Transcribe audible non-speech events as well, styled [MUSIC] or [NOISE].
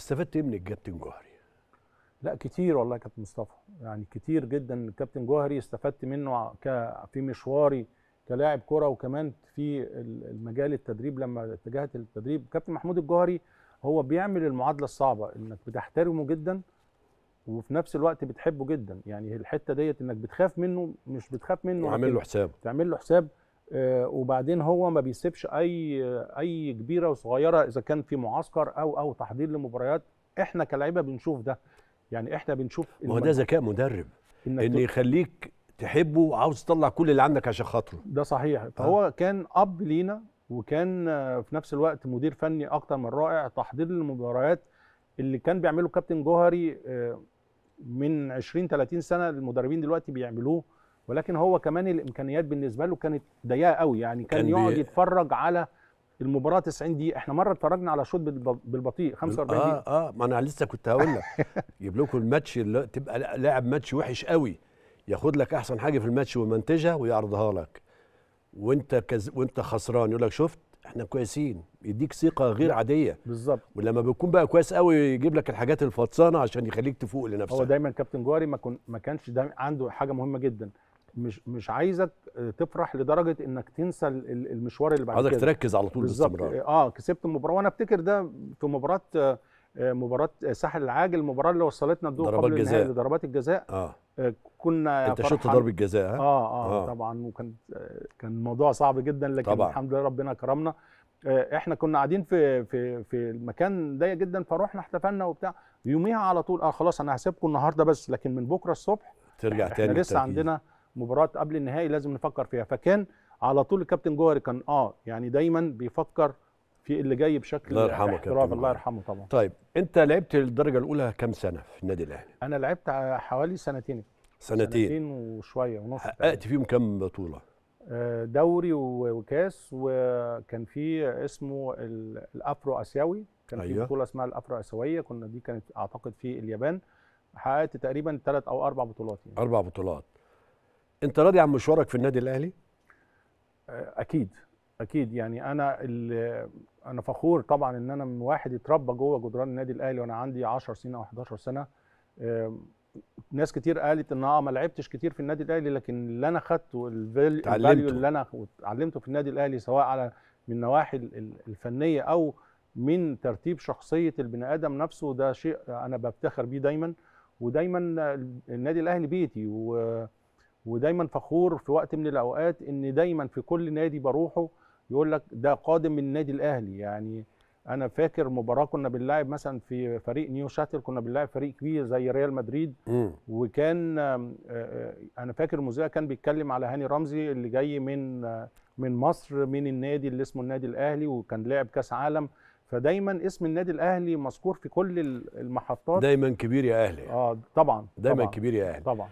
استفدت ايه من الكابتن جوهري؟ لا كتير والله يا كابتن مصطفى يعني كتير جدا الكابتن جوهري استفدت منه في مشواري كلاعب كره وكمان في المجال التدريب لما اتجهت للتدريب كابتن محمود الجوهري هو بيعمل المعادله الصعبه انك بتحترمه جدا وفي نفس الوقت بتحبه جدا يعني الحته ديت انك بتخاف منه مش بتخاف منه تعمل له حساب تعمل له حساب آه، وبعدين هو ما بيسيبش اي اي كبيره وصغيره اذا كان في معسكر او او تحضير لمباريات احنا كلاعيبه بنشوف ده يعني احنا بنشوف ما هو ده ذكاء مدرب ان يخليك تحبه وعاوز تطلع كل اللي عندك عشان خاطره ده صحيح آه. فهو آه. كان اب لينا وكان آه، في نفس الوقت مدير فني اكتر من رائع تحضير للمباريات اللي كان بيعمله كابتن جوهري من 20 30 سنه المدربين دلوقتي بيعملوه ولكن هو كمان الامكانيات بالنسبه له كانت ضيقه قوي يعني كان, كان يقعد بي... يتفرج على المباراه 90 دقيقه احنا مره اتفرجنا على شوط بالبطيء 45 دقيقه اه اه ما انا لسه كنت هقول لك [LAUGHS] يجيب لكم الماتش اللي تبقى لاعب ماتش وحش قوي ياخد لك احسن حاجه في الماتش ويمنتجها ويعرضها لك وانت كز... وانت خسران يقول لك شفت احنا كويسين يديك ثقه غير عاديه بالظبط ولما بيكون بقى كويس قوي يجيب لك الحاجات الفطسانه عشان يخليك تفوق لنفسك هو دايما كابتن جوهري ما, كن... ما كانش دايما عنده حاجه مهمه جدا مش مش عايزك آه، تفرح لدرجه انك تنسى المشوار اللي بعد كده عايزك تركز على طول باستمرار آه،, اه كسبت المباراه وانا افتكر ده في مباراه آه، مباراه ساحل العاج المباراه اللي وصلتنا الدور قبل النهائي لضربات الجزاء اه كنا انت شفت ضربه جزاء آه, اه اه طبعا وكان كان الموضوع صعب جدا لكن طبعا. الحمد لله ربنا كرمنا احنا كنا قاعدين في في في المكان ضيق جدا فروحنا احتفلنا وبتاع يوميها على طول اه خلاص انا هسيبكم النهارده بس لكن من بكره الصبح ترجع تاني احنا لسه التركيز. عندنا مباراه قبل النهائي لازم نفكر فيها فكان على طول الكابتن جوهري كان اه يعني دايما بيفكر في اللي جاي بشكل الله يرحمه احترام الله يرحمه طبعا طيب انت لعبت الدرجه الاولى كام سنه في النادي الاهلي انا لعبت حوالي سنتين سنتين, سنتين وشويه ونص حققت فيهم كام بطوله آه، دوري وكاس وكان في اسمه الافرو اسيوي كان أيوة. في بطوله اسمها الافرو اسيويه كنا دي كانت اعتقد في اليابان حققت تقريبا ثلاث او اربع بطولات يعني. اربع بطولات انت راضي عن مشوارك في النادي الاهلي آه، اكيد اكيد يعني انا انا فخور طبعا ان انا من واحد اتربى جوه جدران النادي الاهلي وانا عندي 10 سنين او 11 سنه آه، ناس كتير قالت ان اه ما لعبتش كتير في النادي الاهلي لكن اللي انا خدته الفاليو اللي انا اتعلمته في النادي الاهلي سواء على من النواحي الفنيه او من ترتيب شخصيه البني ادم نفسه ده شيء انا بفتخر بيه دايما ودايما النادي الاهلي بيتي و ودايما فخور في وقت من الاوقات ان دايما في كل نادي بروحه يقول لك ده قادم من النادي الاهلي يعني انا فاكر مباراه كنا بنلاعب مثلا في فريق نيو شاتل كنا بنلاعب فريق كبير زي ريال مدريد م. وكان آه، آه، انا فاكر مذيع كان بيتكلم على هاني رمزي اللي جاي من آه، من مصر من النادي اللي اسمه النادي الاهلي وكان لاعب كاس عالم فدايما اسم النادي الاهلي مذكور في كل المحطات دايما كبير يا اهلي اه طبعا دايما طبعًا كبير يا اهلي طبعا